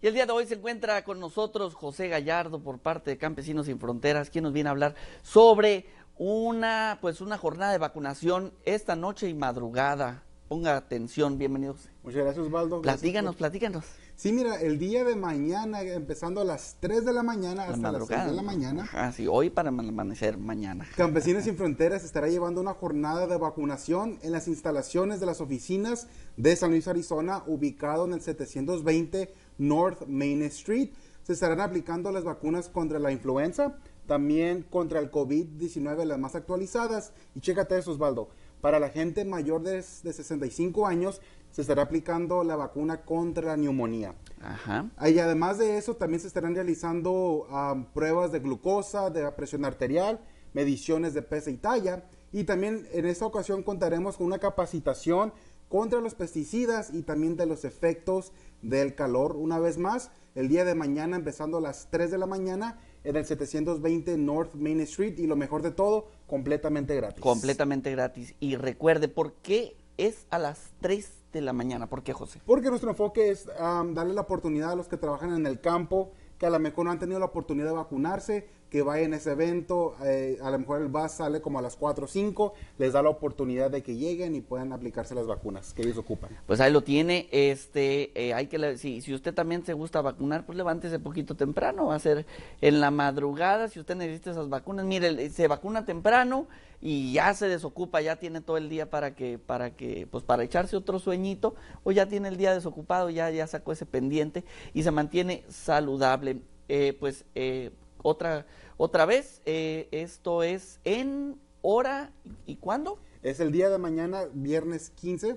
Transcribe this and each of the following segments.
Y el día de hoy se encuentra con nosotros José Gallardo por parte de Campesinos Sin Fronteras, quien nos viene a hablar sobre una, pues una jornada de vacunación esta noche y madrugada ponga atención, bienvenidos. Muchas gracias, Osvaldo. Platíganos, platícanos. Sí, mira, el día de mañana, empezando a las 3 de la mañana hasta las 6 de la mañana. Ah, sí, hoy para amanecer mañana. Campesinos Sin Fronteras estará llevando una jornada de vacunación en las instalaciones de las oficinas de San Luis, Arizona, ubicado en el 720 North Main Street. Se estarán aplicando las vacunas contra la influenza, también contra el COVID-19, las más actualizadas. Y chécate eso, Osvaldo. Para la gente mayor de, 65 años se estará aplicando la vacuna contra la neumonía. Ajá. Y además de eso, también se estarán realizando pruebas de glucosa, de presión arterial, mediciones de peso y talla. Y también en esta ocasión contaremos con una capacitación contra los pesticidas y también de los efectos del calor. Una vez más, el día de mañana, empezando a las 3 de la mañana, en el 720 North Main Street. Y lo mejor de todo, Completamente gratis. Completamente gratis. Y recuerde, ¿por qué es a las 3 de la mañana? ¿Por qué, José? Porque nuestro enfoque es darle la oportunidad a los que trabajan en el campo, que a lo mejor no han tenido la oportunidad de vacunarse, que vayan en ese evento, eh, a lo mejor el bus sale como a las 4 o 5, les da la oportunidad de que lleguen y puedan aplicarse las vacunas que desocupan. Pues ahí lo tiene, este, eh, hay que, si, si usted también se gusta vacunar, pues levántese poquito temprano, va a ser en la madrugada, si usted necesita esas vacunas, mire, se vacuna temprano y ya se desocupa, ya tiene todo el día para que, para que, pues para echarse otro sueñito, o ya tiene el día desocupado, ya, ya sacó ese pendiente y se mantiene saludable. Eh, pues eh, otra, otra vez. Eh, esto es en hora y cuándo? Es el día de mañana, viernes 15,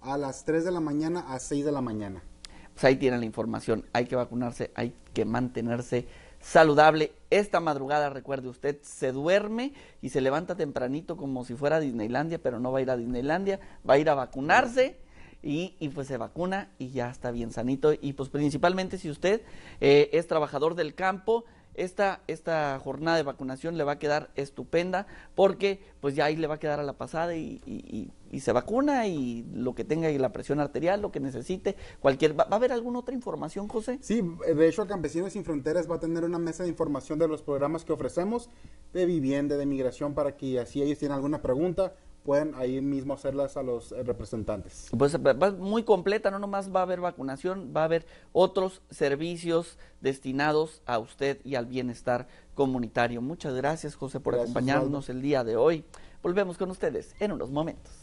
a las 3 de la mañana a 6 de la mañana. Pues ahí tienen la información. Hay que vacunarse, hay que mantenerse saludable. Esta madrugada, recuerde usted, se duerme y se levanta tempranito como si fuera Disneylandia, pero no va a ir a Disneylandia, va a ir a vacunarse. Y, pues se vacuna y ya está bien sanito. Y pues principalmente si usted eh, es trabajador del campo, esta, esta jornada de vacunación le va a quedar estupenda porque pues ya ahí le va a quedar a la pasada y, se vacuna y lo que tenga y la presión arterial, lo que necesite, cualquier... ¿Va, a haber alguna otra información, José? Sí, de hecho Campesinos Sin Fronteras va a tener una mesa de información de los programas que ofrecemos de vivienda, de migración, para que así ellos tengan alguna pregunta, pueden ahí mismo hacerlas a los eh, representantes. Pues muy completa, no nomás va a haber vacunación, va a haber otros servicios destinados a usted y al bienestar comunitario. Muchas gracias, José, por acompañarnos el día de hoy. Volvemos con ustedes en unos momentos.